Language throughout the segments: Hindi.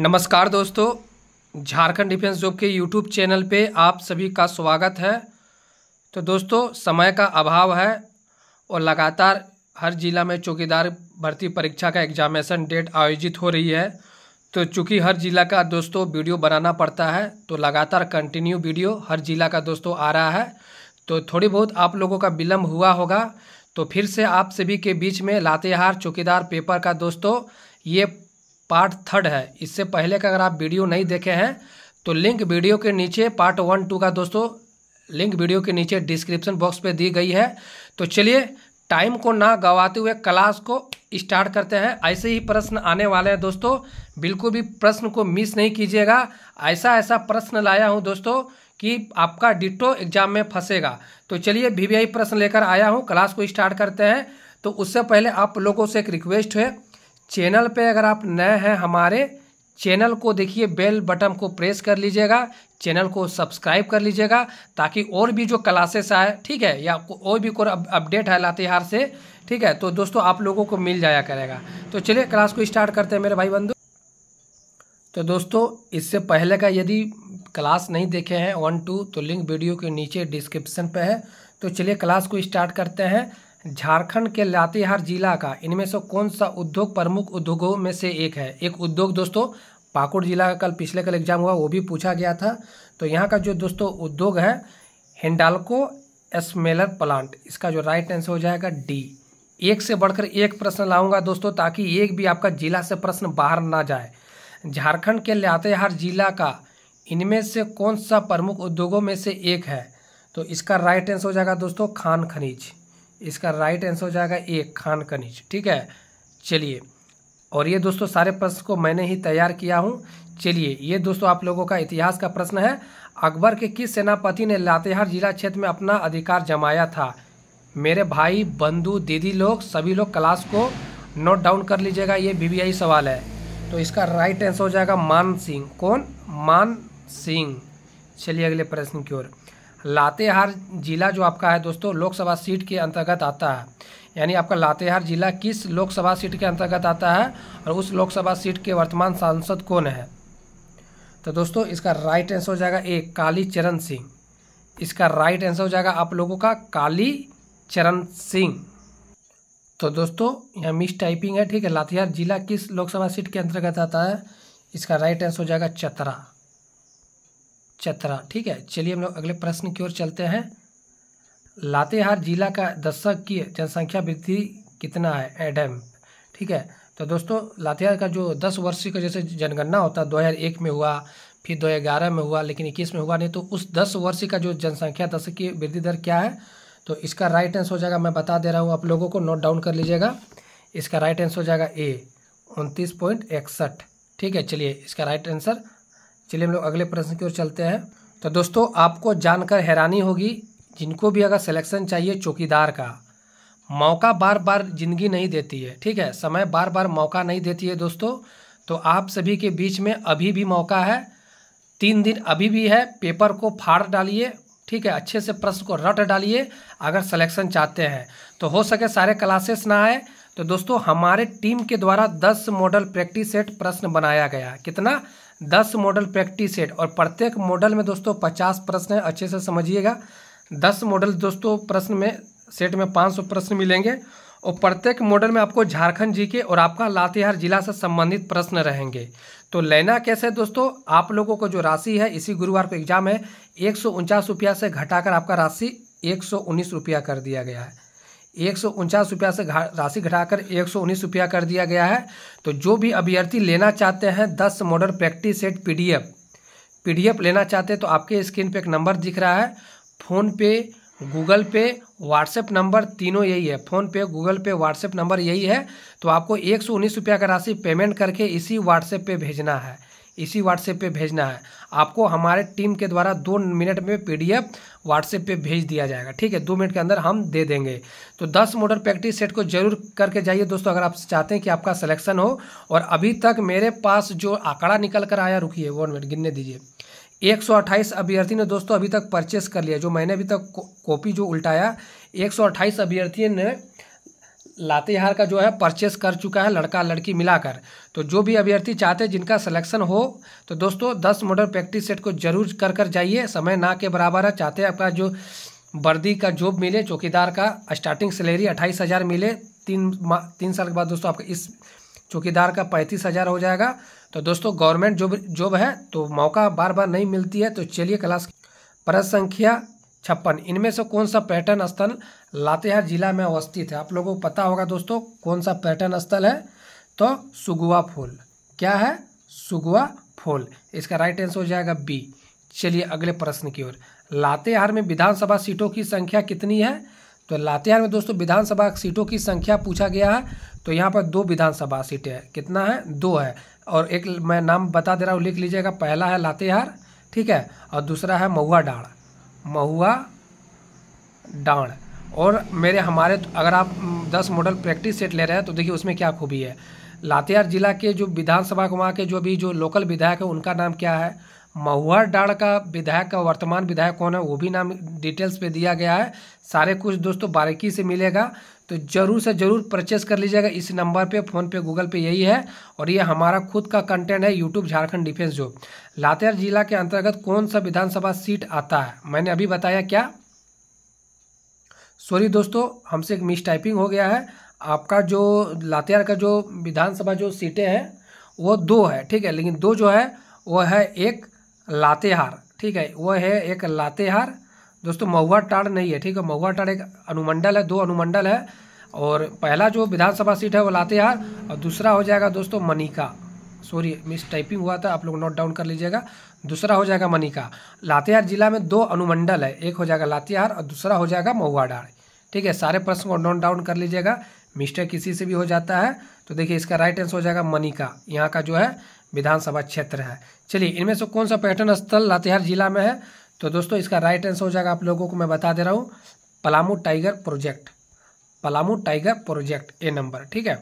नमस्कार दोस्तों झारखंड डिफेंस जॉब के यूट्यूब चैनल पे आप सभी का स्वागत है तो दोस्तों समय का अभाव है और लगातार हर ज़िला में चौकीदार भर्ती परीक्षा का एग्जामिनेशन डेट आयोजित हो रही है तो चूँकि हर ज़िला का दोस्तों वीडियो बनाना पड़ता है तो लगातार कंटिन्यू वीडियो हर ज़िला का दोस्तों आ रहा है तो थोड़ी बहुत आप लोगों का विलम्ब हुआ होगा तो फिर से आप सभी के बीच में लातेहार चौकीदार पेपर का दोस्तों ये पार्ट थर्ड है इससे पहले का अगर आप वीडियो नहीं देखे हैं तो लिंक वीडियो के नीचे पार्ट वन टू का दोस्तों लिंक वीडियो के नीचे डिस्क्रिप्शन बॉक्स पे दी गई है तो चलिए टाइम को ना गवाते हुए क्लास को स्टार्ट करते हैं ऐसे ही प्रश्न आने वाले हैं दोस्तों बिल्कुल भी प्रश्न को मिस नहीं कीजिएगा ऐसा ऐसा प्रश्न लाया हूँ दोस्तों कि आपका डिटो एग्जाम में फंसेगा तो चलिए वी प्रश्न लेकर आया हूँ क्लास को स्टार्ट करते हैं तो उससे पहले आप लोगों से एक रिक्वेस्ट है चैनल पे अगर आप नए हैं हमारे चैनल को देखिए बेल बटन को प्रेस कर लीजिएगा चैनल को सब्सक्राइब कर लीजिएगा ताकि और भी जो क्लासेस आए ठीक है या और भी कोई अपडेट है लातेहार से ठीक है तो दोस्तों आप लोगों को मिल जाया करेगा तो चलिए क्लास को स्टार्ट करते हैं मेरे भाई बंधु तो दोस्तों इससे पहले का यदि क्लास नहीं देखे हैं वन टू तो लिंक वीडियो के नीचे डिस्क्रिप्शन पर है तो चलिए क्लास को स्टार्ट करते हैं झारखंड के लातेहार जिला का इनमें से कौन सा उद्योग प्रमुख उद्योगों में से एक है एक उद्योग दोस्तों पाकुड़ जिला का कल पिछले कल एग्जाम हुआ वो भी पूछा गया था तो यहाँ का जो दोस्तों उद्योग है हिंडालको स्मेलर प्लांट इसका जो राइट आंसर हो जाएगा डी एक से बढ़कर एक प्रश्न लाऊंगा दोस्तों ताकि एक भी आपका जिला से प्रश्न बाहर ना जाए झारखंड के लातेहार जिला का इनमें से कौन सा प्रमुख उद्योगों में से एक है तो इसका राइट आंसर हो जाएगा दोस्तों खान खनिज इसका राइट आंसर हो जाएगा ए खान खनिज ठीक है चलिए और ये दोस्तों सारे प्रश्न को मैंने ही तैयार किया हूँ चलिए ये दोस्तों आप लोगों का इतिहास का प्रश्न है अकबर के किस सेनापति ने लातेहार जिला क्षेत्र में अपना अधिकार जमाया था मेरे भाई बंधु दीदी लोग सभी लोग क्लास को नोट डाउन कर लीजिएगा ये बीबीआई सवाल है तो इसका राइट आंसर हो जाएगा मान सिंह कौन मान सिंह चलिए अगले प्रश्न की ओर लातेहार ज़िला जो आपका है दोस्तों लोकसभा सीट के अंतर्गत आता है यानी आपका लातेहार ज़िला किस लोकसभा सीट के अंतर्गत आता है और उस लोकसभा सीट के वर्तमान सांसद कौन है तो दोस्तों इसका राइट आंसर हो जाएगा ए काली चरण सिंह इसका राइट आंसर हो जाएगा आप लोगों का काली चरण सिंह तो दोस्तों यहाँ मिस टाइपिंग है ठीक है लातेहार जिला किस लोकसभा सीट के अंतर्गत आता है इसका राइट आंसर हो जाएगा चतरा चतरा ठीक है चलिए हम लोग अगले प्रश्न की ओर चलते हैं लातेहार जिला का दशक की जनसंख्या वृद्धि कितना है एडम ठीक है तो दोस्तों लातेहार का जो दस वर्ष का जैसे जनगणना होता है दो हज़ार एक में हुआ फिर दो हज़ार ग्यारह में हुआ लेकिन इक्कीस में हुआ नहीं तो उस दस वर्ष का जो जनसंख्या दशक की वृद्धि दर क्या है तो इसका राइट आंसर हो जाएगा मैं बता दे रहा हूँ आप लोगों को नोट डाउन कर लीजिएगा इसका राइट आंसर हो जाएगा ए उनतीस पॉइंट इकसठ ठीक है चलिए इसका राइट आंसर चलिए हम लोग अगले प्रश्न की ओर चलते हैं तो दोस्तों आपको जानकर हैरानी होगी जिनको भी अगर सिलेक्शन चाहिए चौकीदार का मौका बार बार जिंदगी नहीं देती है ठीक है समय बार बार मौका नहीं देती है दोस्तों तो आप सभी के बीच में अभी भी मौका है तीन दिन अभी भी है पेपर को फाड़ डालिए ठीक है अच्छे से प्रश्न को रट डालिए अगर सिलेक्शन चाहते हैं तो हो सके सारे क्लासेस ना आए तो दोस्तों हमारे टीम के द्वारा 10 मॉडल प्रैक्टिस सेट प्रश्न बनाया गया कितना दस मॉडल प्रैक्टिस सेट और प्रत्येक मॉडल में दोस्तों पचास प्रश्न है अच्छे से समझिएगा दस मॉडल दोस्तों प्रश्न में सेट में पाँच सौ प्रश्न मिलेंगे और प्रत्येक मॉडल में आपको झारखंड जी के और आपका लातेहार जिला से संबंधित प्रश्न रहेंगे तो लेना कैसे दोस्तों आप लोगों को जो राशि है इसी गुरुवार को एग्जाम है एक सौ रुपया से घटाकर आपका राशि एक सौ उन्नीस रुपया कर दिया गया है एक सौ उनचास रुपया से राशि घटाकर एक सौ उन्नीस रुपया कर दिया गया है तो जो भी अभ्यर्थी लेना चाहते हैं दस model practice set PDF PDF लेना चाहते हैं तो आपके स्क्रीन पे एक नंबर दिख रहा है फ़ोन पे गूगल पे व्हाट्सएप नंबर तीनों यही है फ़ोन पे गूगल पे व्हाट्सएप नंबर यही है तो आपको एक सौ उन्नीस रुपया का राशि पेमेंट करके इसी व्हाट्सएप पे भेजना है इसी व्हाट्सएप पे भेजना है आपको हमारे टीम के द्वारा दो मिनट में पीडीएफ व्हाट्सएप पे भेज दिया जाएगा ठीक है दो मिनट के अंदर हम दे देंगे तो दस मोटर प्रैक्टिस सेट को जरूर करके जाइए दोस्तों अगर आप चाहते हैं कि आपका सिलेक्शन हो और अभी तक मेरे पास जो आंकड़ा निकल कर आया रुकिए वन मिनट गिनने दीजिए एक सौ अट्ठाईस अभ्यर्थी ने दोस्तों अभी तक परचेस कर लिया जो मैंने अभी तक कॉपी जो उल्टाया एक सौ ने लातेहार का जो है परचेस कर चुका है लड़का लड़की मिलाकर तो जो भी अभ्यर्थी चाहते हैं जिनका सिलेक्शन हो तो दोस्तों दस मॉडल प्रैक्टिस सेट को जरूर कर कर जाइए समय ना के बराबर है चाहते हैं आपका जो वर्दी का जॉब मिले चौकीदार का स्टार्टिंग सैलरी अट्ठाईस हज़ार मिले तीन तीन साल के बाद दोस्तों आपका इस चौकीदार का पैंतीस हज़ार हो जाएगा तो दोस्तों गवर्नमेंट जॉब जॉब है तो मौका बार बार नहीं मिलती है तो चलिए क्लास परस संख्या छप्पन इनमें से कौन सा पर्यटन स्थल लातेहार जिला में अवस्थित है आप लोगों को पता होगा दोस्तों कौन सा पर्यटन स्थल है तो सुगुआ फूल क्या है सुगुआ फूल इसका राइट आंसर हो जाएगा बी चलिए अगले प्रश्न की ओर लातेहार में विधानसभा सीटों की संख्या कितनी है तो लातेहार में दोस्तों विधानसभा सीटों की संख्या पूछा गया है तो यहाँ पर दो विधानसभा सीटें हैं कितना है दो है और एक मैं नाम बता दे रहा हूँ लिख लीजिएगा पहला है लातेहार ठीक है और दूसरा है महुआ डाढ़ महुआ डाण और मेरे हमारे तो, अगर आप दस मॉडल प्रैक्टिस सेट ले रहे हैं तो देखिए उसमें क्या खूबी है लातेहार जिला के जो विधानसभा को वहाँ के जो अभी जो लोकल विधायक है उनका नाम क्या है महुआ डाण का विधायक का वर्तमान विधायक कौन है वो भी नाम डिटेल्स पे दिया गया है सारे कुछ दोस्तों बारीकी से मिलेगा तो ज़रूर से ज़रूर परचेस कर लीजिएगा इस नंबर पे फ़ोन पे गूगल पे यही है और ये हमारा खुद का कंटेंट है यूट्यूब झारखंड डिफेंस जो लातेहार जिला के अंतर्गत कौन सा विधानसभा सीट आता है मैंने अभी बताया क्या सॉरी दोस्तों हमसे एक मिस टाइपिंग हो गया है आपका जो लातेहार का जो विधानसभा जो सीटें हैं वो दो है ठीक है लेकिन दो जो है वो है एक लातेहार ठीक है वो है एक लातेहार दोस्तों महुआ टाड़ नहीं है ठीक है महुआ टाड़ एक अनुमंडल है दो अनुमंडल है और पहला जो विधानसभा सीट है वो लातेहार और दूसरा हो जाएगा दोस्तों मनिका सॉरी मिस टाइपिंग हुआ था आप लोग नोट डाउन कर लीजिएगा दूसरा हो जाएगा मनिका लातेहार जिला में दो अनुमंडल है एक हो जाएगा लातेहार और दूसरा हो जाएगा महुआ डाड़ ठीक है सारे प्रश्न को नोट डाउन कर लीजिएगा मिस्टेक किसी से भी हो जाता है तो देखिए इसका राइट आंसर हो जाएगा मनिका यहाँ का जो है विधानसभा क्षेत्र है चलिए इनमें से कौन सा पर्यटन स्थल लातेहार जिला में है तो दोस्तों इसका राइट आंसर हो जाएगा आप लोगों को मैं बता दे रहा हूँ Palamu tiger project Palamu tiger project A number ठीक है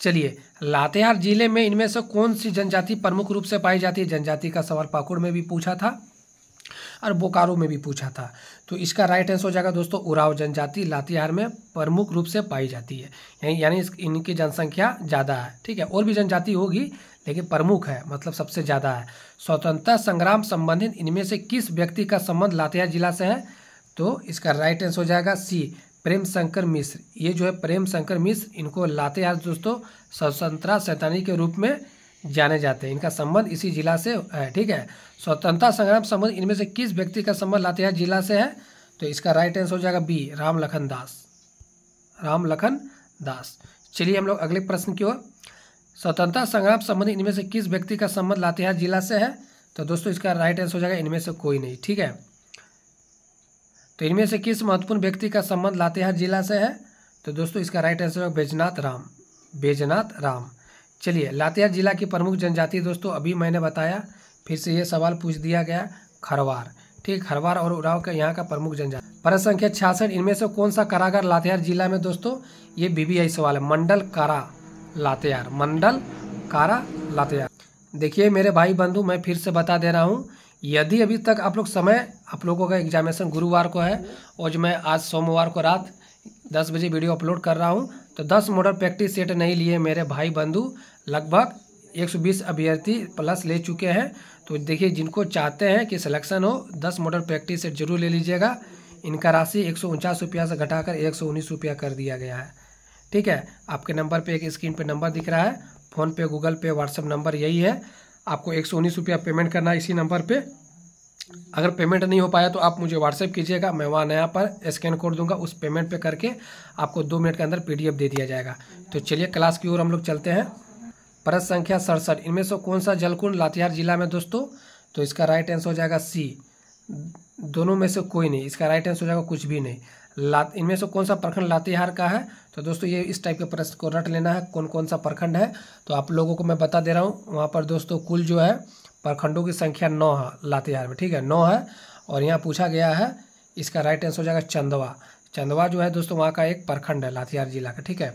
चलिए लातेहार जिले में इनमें से कौन सी जनजाति प्रमुख रूप से पाई जाती है जनजाति का सवाल पाकुड़ में भी पूछा था और बोकारो में भी पूछा था तो इसका राइट आंसर हो जाएगा दोस्तों उराव जनजाति लातेहार में प्रमुख रूप से पाई जाती है यानी यानी इनकी जनसंख्या ज़्यादा है ठीक है और भी जनजाति होगी लेकिन प्रमुख है मतलब सबसे ज़्यादा है स्वतंत्रता संग्राम संबंधित इनमें से किस व्यक्ति का संबंध लातेहार जिला से है तो इसका राइट आंसर हो जाएगा सी प्रेम शंकर मिश्र ये जो है प्रेम शंकर मिश्र इनको लातेहार दोस्तों स्वतंत्रता सैतानी के रूप में जाने जाते हैं इनका संबंध इसी जिला से है ठीक है स्वतंत्रता संग्राम संबंध इनमें से किस व्यक्ति का संबंध लातेहार जिला से है तो इसका राइट आंसर हो जाएगा बी राम लखन दास राम लखन दास चलिए हम लोग अगले प्रश्न की ओर स्वतंत्रता संग्राम संबंधी इनमें से किस व्यक्ति का संबंध लातेहार जिला से है तो दोस्तों इसका राइट आंसर हो जाएगा इनमें से कोई नहीं ठीक है तो इनमें से किस महत्वपूर्ण व्यक्ति का संबंध लातेहार जिला से है तो दोस्तों इसका राइट आंसर होगा बैजनाथ राम बैजनाथ राम चलिए लातेहार जिला की प्रमुख जनजाति दोस्तों अभी मैंने बताया फिर से ये सवाल पूछ दिया गया खरवार ठीक खरवार और उराव का यहाँ का प्रमुख जनजाति प्रश्न संख्या छियासठ इनमें से कौन सा कारागार लातेहार जिला में दोस्तों ये बीबीआई सवाल है मंडल कारा लातेयार मंडल कारा लातेयार देखिए मेरे भाई बंधु मैं फिर से बता दे रहा हूँ यदि अभी तक आप लोग समय आप लोगों का एग्जामिनेशन गुरुवार को है और जो मैं आज सोमवार को रात दस बजे वीडियो अपलोड कर रहा हूँ तो दस मॉडल प्रैक्टिस सेट नहीं लिए मेरे भाई बंधु लगभग 120 अभ्यर्थी प्लस ले चुके हैं तो देखिए जिनको चाहते हैं कि सिलेक्शन हो दस मॉडल प्रैक्टिस सेट जरूर ले लीजिएगा इनका राशि एक सौ से घटाकर एक सौ रुपया कर दिया गया है ठीक है आपके नंबर पे एक स्क्रीन पे नंबर दिख रहा है फ़ोन पे गूगल पे व्हाट्सअप नंबर यही है आपको एक सौ उन्नीस रुपया पेमेंट करना है इसी नंबर पे अगर पेमेंट नहीं हो पाया तो आप मुझे व्हाट्सएप कीजिएगा मैं वहाँ नया पर स्कैन कोड दूंगा उस पेमेंट पे करके आपको दो मिनट के अंदर पीडीएफ दे दिया जाएगा तो चलिए क्लास की ओर हम लोग चलते हैं परस संख्या सड़सठ इनमें से कौन सा जलकुंड लातेहार जिला में दोस्तों तो इसका राइट आंसर हो जाएगा सी दोनों में से कोई नहीं इसका राइट आंसर हो जाएगा कुछ भी नहीं ला इनमें से कौन सा प्रखंड लातेहार का है तो दोस्तों ये इस टाइप के प्रश्न को रट लेना है कौन कौन सा प्रखंड है तो आप लोगों को मैं बता दे रहा हूँ वहाँ पर दोस्तों कुल जो है प्रखंडों की संख्या नौ है लातेहार में ठीक है नौ है और यहाँ पूछा गया है इसका राइट आंसर हो जाएगा चंदवा चंदवा जो है दोस्तों वहाँ का एक प्रखंड है लातेहार जिला का ठीक है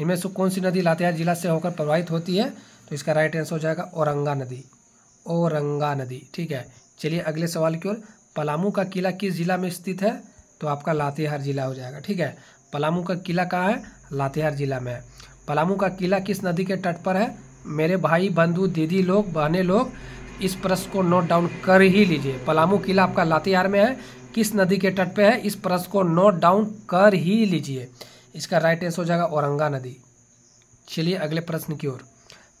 इनमें से कौन सी नदी लातेहार जिला से होकर प्रवाहित होती है तो इसका राइट आंसर हो जाएगा औरंगा नदी औरंगा नदी ठीक है चलिए अगले सवाल की ओर पलामू का किला किस जिला में स्थित है तो आपका लातेहार ज़िला हो जाएगा ठीक है पलामू का किला कहाँ है लातेहार ज़िला में है पलामू का किला किस नदी के तट पर है मेरे भाई बंधु दीदी लोग बहने लोग इस प्रश्न को नोट डाउन कर ही लीजिए पलामू किला आपका लातेहार में है किस नदी के तट पे है इस प्रश्न को नोट डाउन कर ही लीजिए इसका राइट आंसर हो जाएगा औरंगा नदी चलिए अगले प्रश्न की ओर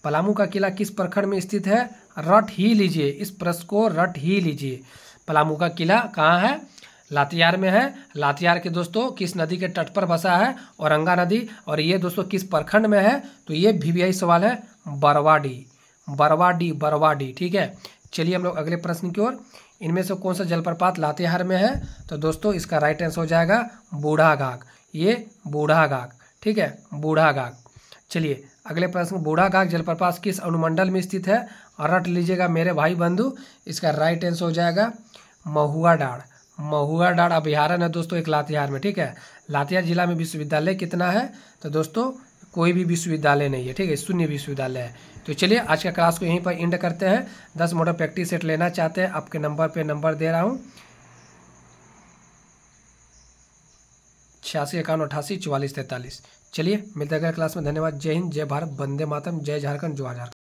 पलामू का किला किस प्रखंड में स्थित है रट ही लीजिए इस प्रश्न को रट ही लीजिए पलामू का किला कहाँ है लातियार में है लातियार के दोस्तों किस नदी के तट पर बसा है औरंगा नदी और ये दोस्तों किस प्रखंड में है तो ये भी सवाल है बरवाडी बरवाडी बरवाडी ठीक है चलिए हम लोग अगले प्रश्न की ओर इनमें से कौन सा जलप्रपात लातेहार में है तो दोस्तों इसका राइट आंसर हो जाएगा बूढ़ा गाग ये गाग ठीक है बूढ़ा गाग चलिए अगले प्रश्न गाग जलप्रपात किस अनुमंडल में स्थित है और रट लीजिएगा मेरे भाई बंधु इसका राइट आंसर हो जाएगा महुआ डाढ़ महुआ डार अभ्यारण है दोस्तों एक लातेहार में ठीक है लातिहार जिला में विश्वविद्यालय कितना है तो दोस्तों कोई भी विश्वविद्यालय नहीं है ठीक है शून्य विश्वविद्यालय है तो चलिए आज का क्लास को यहीं पर एंड करते हैं दस मोटर प्रैक्टिस सेट लेना चाहते हैं आपके नंबर पर नंबर दे रहा हूँ छियासी इक्यावन अठासी चौवालीस तैंतालीस चलिए मिलते हैं क्लास में धन्यवाद जय हिंद जय भारत वंदे मातम जय झारखंड जवाहर झारखंड